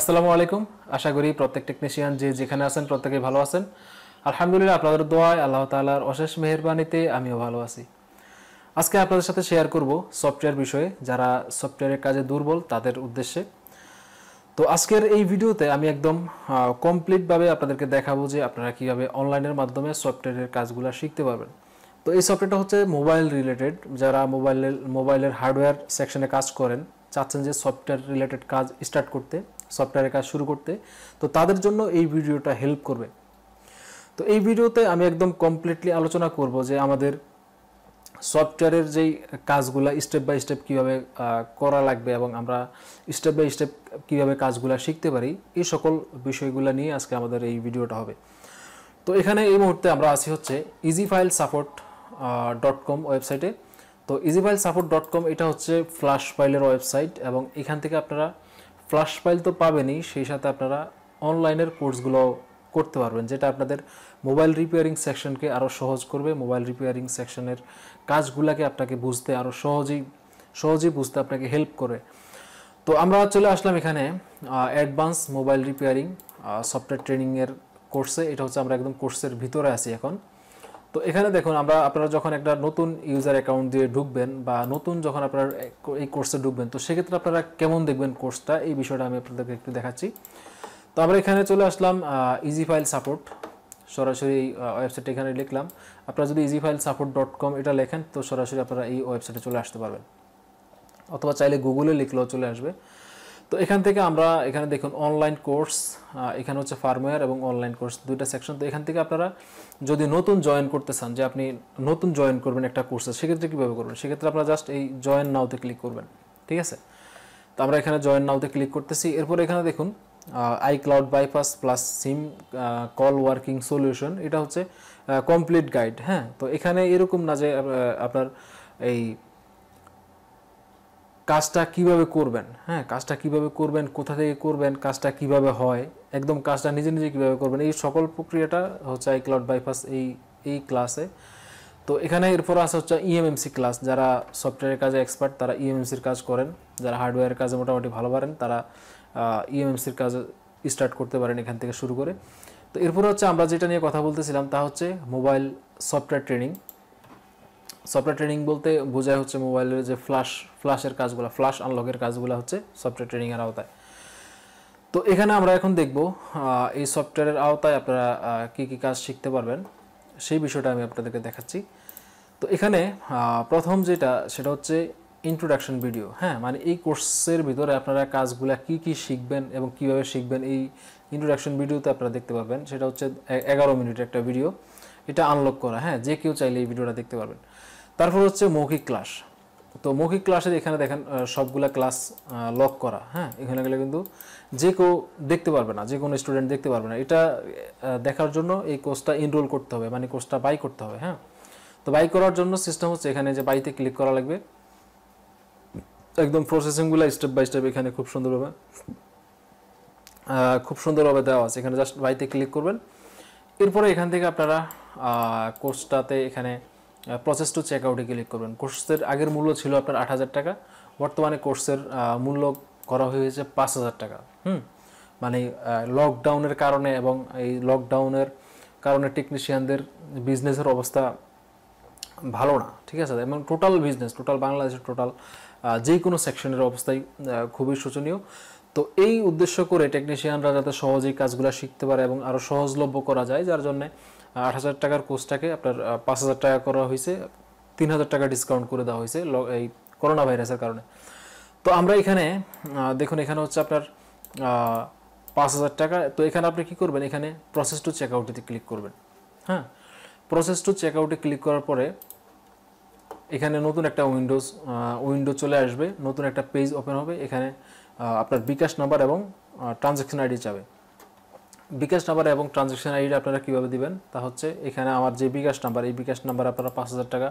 আসসালামু আলাইকুম আশা করি প্রত্যেক টেকনিশিয়ান যে যেখানে আছেন প্রত্যেকে ভালো আছেন আলহামদুলিল্লাহ আপনাদের দোয়ায় আল্লাহ তালার অশেষ মেহরবানিতে আমিও ভালো আছি আজকে আপনাদের সাথে শেয়ার করব সফটওয়্যার বিষয়ে যারা সফটওয়্যারের কাজে দুর্বল তাদের উদ্দেশ্যে তো আজকের এই ভিডিওতে আমি একদম কমপ্লিটভাবে আপনাদেরকে দেখাবো যে আপনারা কীভাবে অনলাইনের মাধ্যমে সফটওয়্যারের কাজগুলো শিখতে পারবেন তো এই সফটওয়্যারটা হচ্ছে মোবাইল রিলেটেড যারা মোবাইলের মোবাইলের হার্ডওয়্যার সেকশনে কাজ করেন চাচ্ছেন যে সফটওয়্যার রিলেটেড কাজ স্টার্ট করতে সফটওয়্যারের কাজ শুরু করতে তো তাদের জন্য এই ভিডিওটা হেল্প করবে তো এই ভিডিওতে আমি একদম কমপ্লিটলি আলোচনা করব যে আমাদের সফটওয়্যারের যেই কাজগুলো স্টেপ বাই স্টেপ কীভাবে করা লাগবে এবং আমরা স্টেপ বাই স্টেপ কীভাবে কাজগুলো শিখতে পারি এই সকল বিষয়গুলো নিয়ে আজকে আমাদের এই ভিডিওটা হবে তো এখানে এই মুহূর্তে আমরা আসি হচ্ছে easy file support dot com ওয়েবসাইটে তো easy file support dot com এটা হচ্ছে ফ্লাশ ফাইলের ওয়েবসাইট এবং এখান থেকে আপনারা ফ্ল্যাশ ফাইল তো পাবেনই সেই সাথে আপনারা অনলাইনের কোর্সগুলো করতে পারবেন যেটা আপনাদের মোবাইল রিপেয়ারিং সেকশনকে আরও সহজ করবে মোবাইল রিপেয়ারিং সেকশনের কাজগুলোকে আপনাকে বুঝতে আরও সহজেই সহজেই বুঝতে আপনাকে হেল্প করে তো আমরা চলে আসলাম এখানে অ্যাডভান্স মোবাইল রিপেয়ারিং সফটওয়্যার ট্রেনিংয়ের কোর্সে এটা হচ্ছে আমরা একদম কোর্সের ভিতরে আছি এখন তো এখানে দেখুন আমরা আপনারা যখন একটা নতুন ইউজার অ্যাকাউন্ট দিয়ে ঢুকবেন বা নতুন যখন আপনার এই কোর্সে ঢুকবেন তো সেক্ষেত্রে আপনারা কেমন দেখবেন কোর্সটা এই বিষয়টা আমি আপনাদেরকে একটু দেখাচ্ছি তো আমরা এখানে চলে আসলাম ইজি ফাইল সাপোর্ট সরাসরি ওয়েবসাইট এখানে লিখলাম আপনারা যদি easy file support dot com এটা লেখেন তো সরাসরি আপনারা এই ওয়েবসাইটে চলে আসতে পারবেন অথবা চাইলে গুগলে লিখলেও চলে আসবে তো এখান থেকে আমরা এখানে দেখুন অনলাইন কোর্স এখানে হচ্ছে ফার্মওয়্যার এবং অনলাইন কোর্স দুইটা সেকশন তো এখান থেকে আপনারা যদি নতুন জয়েন করতে চান যে আপনি নতুন জয়েন করবেন একটা কোর্সে সেক্ষেত্রে কীভাবে করবেন সেক্ষেত্রে আপনারা জাস্ট এই জয়েন নাওতে ক্লিক করবেন ঠিক আছে তো আমরা এখানে জয়েন নাওতে ক্লিক করতেছি এরপর এখানে দেখুন iCloud bypass plus SIM call working solution এটা হচ্ছে কমপ্লিট গাইড হ্যাঁ তো এখানে এরকম না যে আপনার এই কাজটা কিভাবে করবেন হ্যাঁ কাজটা কিভাবে করবেন কোথা থেকে করবেন কাজটা কিভাবে হয় একদম কাজটা নিজে নিজে কিভাবে করবেন এই সকল প্রক্রিয়াটা হচ্ছে আই ক্লাউড বাইপাস এই এই ক্লাসে তো এখানে এরপর আসা হচ্ছে ইএমএমসি e ক্লাস যারা সফটওয়্যারের কাজে এক্সপার্ট তারা ইএমএমসির e কাজ করেন যারা হার্ডওয়্যারের কাজে মোটামুটি ভালো পারেন তারা ইএমএমসির e কাজ স্টার্ট করতে পারেন এখান থেকে শুরু করে তো এরপরে হচ্ছে আমরা যেটা নিয়ে কথা বলতেছিলাম তা হচ্ছে mobile software training software training বলতে বোঝায় হচ্ছে মোবাইলের যে ফ্লাশ ফ্লাশের কাজগুলো ফ্লাশ আনলকের কাজগুলো হচ্ছে সফটওয়্যার ট্রেনিংয়ের আওতায় তো এখানে আমরা এখন দেখব এই সফটওয়্যারের আওতায় আপনারা কি কি কাজ শিখতে পারবেন সেই বিষয়টা আমি আপনাদেরকে দেখাচ্ছি তো এখানে প্রথম যেটা সেটা হচ্ছে ইন্ট্রোডাকশন ভিডিও হ্যাঁ মানে এই কোর্সের ভিতরে আপনারা কাজগুলো কি কি শিখবেন এবং কিভাবে শিখবেন এই ইন্ট্রোডাকশন ভিডিওতে আপনারা দেখতে পাবেন সেটা হচ্ছে এগারো মিনিটের একটা ভিডিও এটা আনলক করা হ্যাঁ যে কেউ চাইলে এই ভিডিওটা দেখতে পারবেন তারপর হচ্ছে মৌখিক ক্লাস তো মৌখিক ক্লাসের এখানে দেখেন সবগুলা ক্লাস লক করা হ্যাঁ এখানে গেলে কিন্তু যে কেউ দেখতে পারবে না যে কোনো স্টুডেন্ট দেখতে পারবে না এটা দেখার জন্য এই কোর্সটা এনরোল করতে হবে মানে কোর্সটা বাই করতে হবে হ্যাঁ তো বাই করার জন্য সিস্টেম হচ্ছে এখানে যে বাইতে ক্লিক করা লাগবে একদম প্রসেসিংগুলো স্টেপ বাই স্টেপ এখানে খুব সুন্দরভাবে খুব সুন্দরভাবে দেওয়া আছে এখানে জাস্ট বাইতে ক্লিক করবেন এরপরে এখান থেকে আপনারা কোর্সটাতে এখানে প্রসেস টু চেক আউটে ক্লিক করবেন কোর্সের আগের মূল্য ছিল আপনার আট হাজার টাকা বর্তমানে কোর্সের মূল্য করা হয়েছে পাঁচ হাজার টাকা হুম মানে লকডাউনের কারণে এবং এই লকডাউনের কারণে টেকনিশিয়ানদের বিজনেসের অবস্থা ভালো না ঠিক আছে এবং টোটাল বিজনেস টোটাল বাংলাদেশের টোটাল যে কোনো সেকশনের অবস্থাই খুবই শোচনীয় তো এই উদ্দেশ্য করে টেকনিশিয়ানরা যাতে সহজেই কাজগুলো শিখতে পারে এবং আরও সহজলভ্য করা যায় যার জন্যে আট হাজার টাকার কোর্সটাকে আপনার পাঁচ হাজার টাকা করা হয়েছে তিন হাজার টাকা ডিসকাউন্ট করে দেওয়া হয়েছে এই করোনা ভাইরাসের কারণে তো আমরা এখানে দেখুন এখানে হচ্ছে আপনার পাঁচ হাজার টাকা তো এখানে আপনি কি করবেন এখানে প্রসেস টু চেকআউটে ক্লিক করবেন হ্যাঁ প্রসেস টু চেকআউটে ক্লিক করার পরে এখানে নতুন একটা উইন্ডোজ উইন্ডো চলে আসবে নতুন একটা পেজ ওপেন হবে এখানে আপনার বিকাশ নাম্বার এবং ট্রানজ্যাকশন আইডি চাবে বিকাশ নাম্বার এবং ট্রানজ্যাকশন আইডি আপনারা কীভাবে দিবেন তা হচ্ছে এখানে আমার যে বিকাশ নাম্বার এই বিকাশ নাম্বার আপনারা পাঁচ হাজার টাকা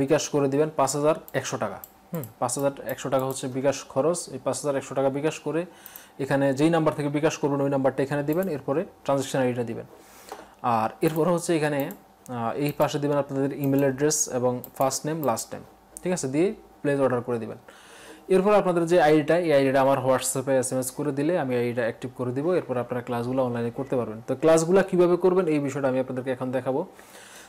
বিকাশ করে দিবেন পাঁচ হাজার একশো টাকা হুম পাঁচ হাজার একশো টাকা হচ্ছে বিকাশ খরচ এই পাঁচ হাজার একশো টাকা বিকাশ করে এখানে যেই নাম্বার থেকে বিকাশ করবেন ওই নাম্বারটা এখানে দিবেন এরপরে ট্রানজ্যাকশন আইডিটা দিবেন আর এরপরে হচ্ছে এখানে এই পাশে দিবেন আপনাদের ইমেল অ্যাড্রেস এবং ফার্স্ট নেম লাস্ট নেম ঠিক আছে দিয়ে প্লেস অর্ডার করে দেবেন এরপর আপনাদের যে আইডিটা এই আইডিটা আমার হোয়াটসঅ্যাপে এস এম এস করে দিলে আমি আইডিটা অ্যাক্টিভ করে দিব এরপর আপনারা ক্লাসগুলো অনলাইনে করতে পারবেন তো ক্লাসগুলো কীভাবে করবেন এই বিষয়টা আমি আপনাদেরকে এখন দেখাবো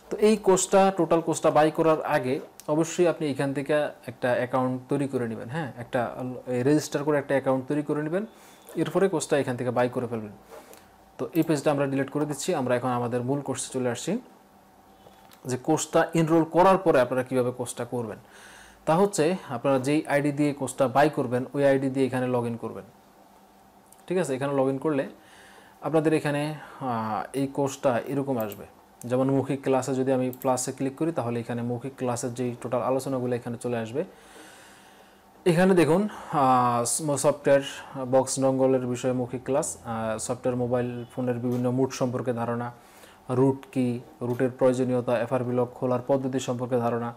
তো এই কোর্সটা টোটাল কোর্সটা বাই করার আগে অবশ্যই আপনি এখান থেকে একটা অ্যাকাউন্ট তৈরি করে নেবেন হ্যাঁ একটা রেজিস্টার করে একটা অ্যাকাউন্ট তৈরি করে নেবেন এরপরে কোর্সটা এখান থেকে বাই করে ফেলবেন তো এই পেজটা আমরা ডিলিট করে দিচ্ছি আমরা এখন আমাদের মূল কোর্সে চলে আসছি যে কোর্সটা এনরোল করার পরে আপনারা কীভাবে কোর্সটা করবেন তা হচ্ছে আপনারা যেই আইডি দিয়ে কোর্সটা বাই করবেন ওই আইডি দিয়ে এখানে লগ করবেন ঠিক আছে এখানে লগ করলে আপনাদের এখানে এই কোর্সটা এরকম আসবে যেমন মৌখিক ক্লাসে যদি আমি প্লাসে ক্লিক করি তাহলে এখানে মৌখিক ক্লাসের যেই টোটাল আলোচনাগুলো এখানে চলে আসবে এখানে দেখুন সফটওয়্যার বক্স ডঙ্গলের বিষয়ে মৌখিক ক্লাস সফটওয়্যার মোবাইল ফোনের বিভিন্ন মুড সম্পর্কে ধারণা রুট কি রুটের প্রয়োজনীয়তা এফআরবি লক খোলার পদ্ধতি সম্পর্কে ধারণা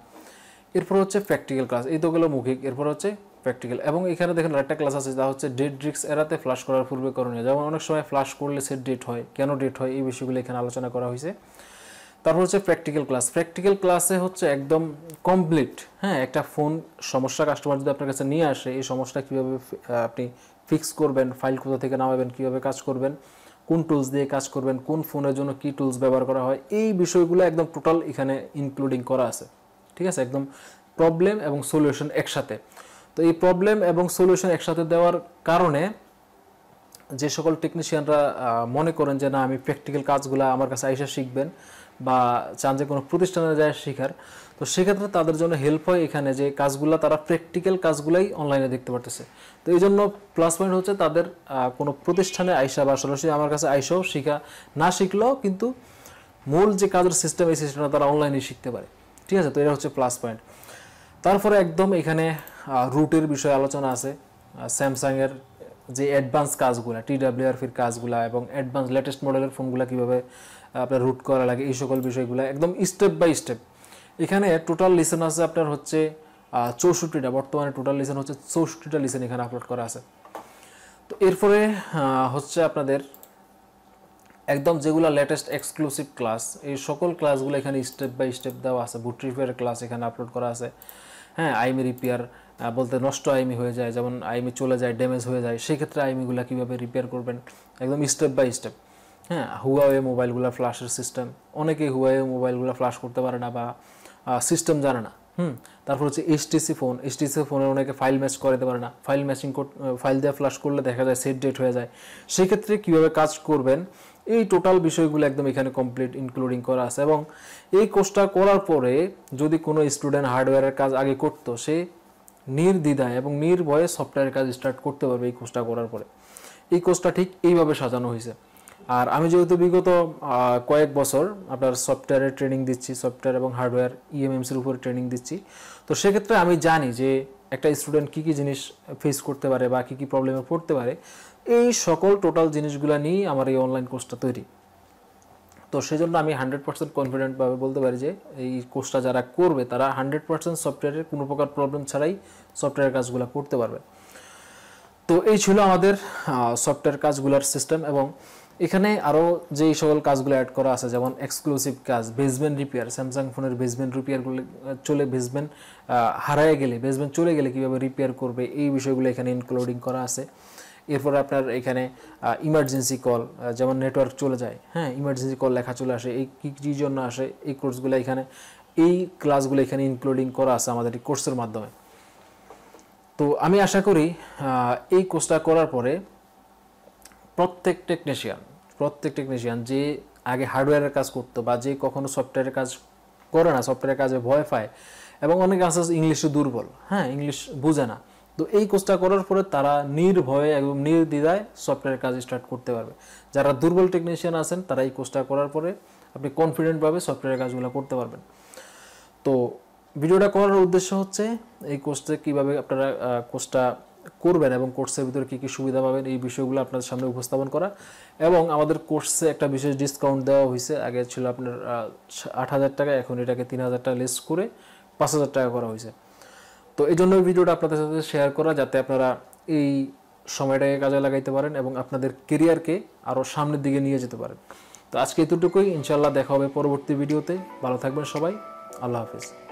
এরপর হচ্ছে প্র্যাকটিক্যাল ক্লাস এই তো গেল মুখিক এরপর হচ্ছে প্র্যাকটিক্যাল এবং এখানে দেখেন আরেকটা ক্লাস আছে যা হচ্ছে ডেট রিক্স এড়াতে ফ্লাশ করার পূর্বে করণীয় যেমন অনেক সময় ফ্লাশ করলে সে ডেট হয় কেন ডেট হয় এই বিষয়গুলো এখানে আলোচনা করা হয়েছে তারপর হচ্ছে প্র্যাকটিক্যাল ক্লাস প্র্যাকটিক্যাল ক্লাসে হচ্ছে একদম কমপ্লিট হ্যাঁ একটা ফোন সমস্যা কাস্টমার যদি আপনার কাছে নিয়ে আসে এই সমস্যা কীভাবে আপনি ফিক্স করবেন ফাইল কোথা থেকে নামাবেন কীভাবে কাজ করবেন কোন টুলস দিয়ে কাজ করবেন কোন ফোনের জন্য কী টুলস ব্যবহার করা হয় এই বিষয়গুলো একদম টোটাল এখানে ইনক্লুডিং করা আছে ঠিক আছে একদম প্রবলেম এবং সলিউশন একসাথে তো এই প্রবলেম এবং সলিউশন একসাথে দেওয়ার কারণে যে সকল টেকনিশিয়ানরা মনে করেন যে না আমি প্র্যাকটিক্যাল কাজগুলো আমার কাছে আইসা শিখবেন বা চান যে কোনো প্রতিষ্ঠানে যায় শেখার তো সেক্ষেত্রে তাদের জন্য হেল্প হয় এখানে যে কাজগুলো তারা প্র্যাকটিক্যাল কাজগুলাই অনলাইনে দেখতে পারতেছে তো এই জন্য প্লাস পয়েন্ট হচ্ছে তাদের কোনো প্রতিষ্ঠানে আইসা বা সরাসরি আমার কাছে আইসাও শিখা না শিখলেও কিন্তু মূল যে কাজের সিস্টেম এই সিস্টেমটা তারা অনলাইনে শিখতে পারে ঠিক আছে তো এটা হচ্ছে প্লাস পয়েন্ট তারপরে একদম এখানে রুটের বিষয়ে আলোচনা আছে স্যামসাংয়ের যে অ্যাডভান্স কাজগুলো ফির কাজগুলো এবং অ্যাডভান্স লেটেস্ট মডেলের ফোনগুলো কীভাবে আপনার রুট করা লাগে এই সকল বিষয়গুলো একদম স্টেপ বাই স্টেপ এখানে টোটাল লিসেন আছে আপনার হচ্ছে চৌষট্টিটা বর্তমানে টোটাল লিসেন হচ্ছে চৌষট্টিটা লিসেন এখানে আপলোড করা আছে তো এরপরে হচ্ছে আপনাদের একদম যেগুলো লেটেস্ট এক্সক্লুসিভ ক্লাস এই সকল ক্লাসগুলো এখানে স্টেপ বাই স্টেপ দেওয়া আছে বুট রিপেয়ারের ক্লাস এখানে আপলোড করা আছে হ্যাঁ আইমি রিপেয়ার বলতে নষ্ট আইমি হয়ে যায় যেমন আইমি চলে যায় ড্যামেজ হয়ে যায় সেক্ষেত্রে আইমিগুলো কীভাবে রিপেয়ার করবেন একদম স্টেপ বাই স্টেপ হ্যাঁ হুয়াওয়ে মোবাইলগুলো ফ্লাশের সিস্টেম অনেকেই হুয়াওয়ে মোবাইলগুলো ফ্লাশ করতে পারে না বা সিস্টেম জানে না হুম তারপর হচ্ছে এইচটিসি ফোন এইচটিসি ফোনে অনেকে ফাইল ম্যাচ করাতে পারে না ফাইল ম্যাচিং ফাইল দিয়ে ফ্লাশ করলে দেখা যায় সেট ডেট হয়ে যায় সেক্ষেত্রে কীভাবে কাজ করবেন এই টোটাল বিষয়গুলো একদম এখানে কমপ্লিট ইনক্লুডিং করা আছে এবং এই কোর্সটা করার পরে যদি কোনো স্টুডেন্ট হার্ডওয়্যারের কাজ আগে করতো সে নির্দ্বিধায় এবং নির্ভয়ে সফটওয়্যারের কাজ স্টার্ট করতে পারবে এই কোর্সটা করার পরে এই কোর্সটা ঠিক এইভাবে সাজানো হয়েছে আর আমি যেহেতু বিগত কয়েক বছর আপনার সফটওয়্যারের ট্রেনিং দিচ্ছি সফটওয়্যার এবং হার্ডওয়্যার e ইএমএমসির উপরে ট্রেনিং দিচ্ছি তো সেক্ষেত্রে আমি জানি যে একটা স্টুডেন্ট কী কী জিনিস ফেস করতে পারে বা কী কী প্রবলেমে পড়তে পারে এই সকল টোটাল জিনিসগুলো নিয়েই আমার এই অনলাইন কোর্সটা তৈরি তো সেজন্য আমি হান্ড্রেড পার্সেন্ট কনফিডেন্টভাবে বলতে পারি যে এই কোর্সটা যারা করবে তারা হান্ড্রেড পার্সেন্ট সফটওয়্যারের কোনো প্রকার প্রবলেম ছাড়াই সফটওয়্যার কাজগুলো করতে পারবে তো এই ছিল আমাদের সফটওয়্যার কাজগুলোর সিস্টেম এবং এখানে আরও যেই সকল কাজগুলো অ্যাড করা আছে যেমন এক্সক্লুসিভ কাজ বেসমেন্ট রিপেয়ার স্যামসাং ফোনের বেসমেন্ট রিপেয়ারগুলো চলে বেসমেন্ট হারায় গেলে বেসমেন্ট চলে গেলে কীভাবে রিপেয়ার করবে এই বিষয়গুলো এখানে ইনক্লুডিং করা আছে এরপরে আপনার এখানে ইমার্জেন্সি কল যেমন নেটওয়ার্ক চলে যায় হ্যাঁ ইমার্জেন্সি কল লেখা চলে আসে এই কী কী জন্য আসে এই কোর্সগুলো এখানে এই ক্লাসগুলো এখানে ইনক্লুডিং করা আছে আমাদের এই কোর্সের মাধ্যমে তো আমি আশা করি এই কোর্সটা করার পরে প্রত্যেক টেকনিশিয়ান প্রত্যেক টেকনিশিয়ান যে আগে হার্ডওয়্যারের কাজ করতো বা যে কখনো সফটওয়্যারের কাজ করে না সফটওয়্যারের কাজে ভয় পায় এবং অনেকে আছে ইংলিশে দুর্বল হ্যাঁ ইংলিশ বুঝে না তো এই কোর্সটা করার পরে তারা নির্ভয়ে একদম নির্দ্বিধায় সফটওয়্যার কাজ স্টার্ট করতে পারবে যারা দুর্বল টেকনিশিয়ান আছেন তারা এই কোর্সটা করার পরে আপনি কনফিডেন্টভাবে সফটওয়্যারের কাজগুলো করতে পারবেন তো ভিডিওটা করার উদ্দেশ্য হচ্ছে এই কোর্সটা কীভাবে আপনারা কোর্সটা করবেন এবং কোর্সের ভিতরে কী কী সুবিধা পাবেন এই বিষয়গুলো আপনাদের সামনে উপস্থাপন করা এবং আমাদের কোর্সে একটা বিশেষ ডিসকাউন্ট দেওয়া হয়েছে আগে ছিল আপনার আট হাজার টাকা এখন এটাকে তিন হাজার টাকা লেস করে পাঁচ হাজার টাকা করা হয়েছে তো এই জন্য ভিডিওটা আপনাদের সাথে শেয়ার করা যাতে আপনারা এই সময়টাকে কাজে লাগাইতে পারেন এবং আপনাদের কেরিয়ারকে আরও সামনের দিকে নিয়ে যেতে পারেন তো আজকে এতটুকুই ইনশাল্লাহ দেখা হবে পরবর্তী ভিডিওতে ভালো থাকবেন সবাই আল্লাহ হাফিজ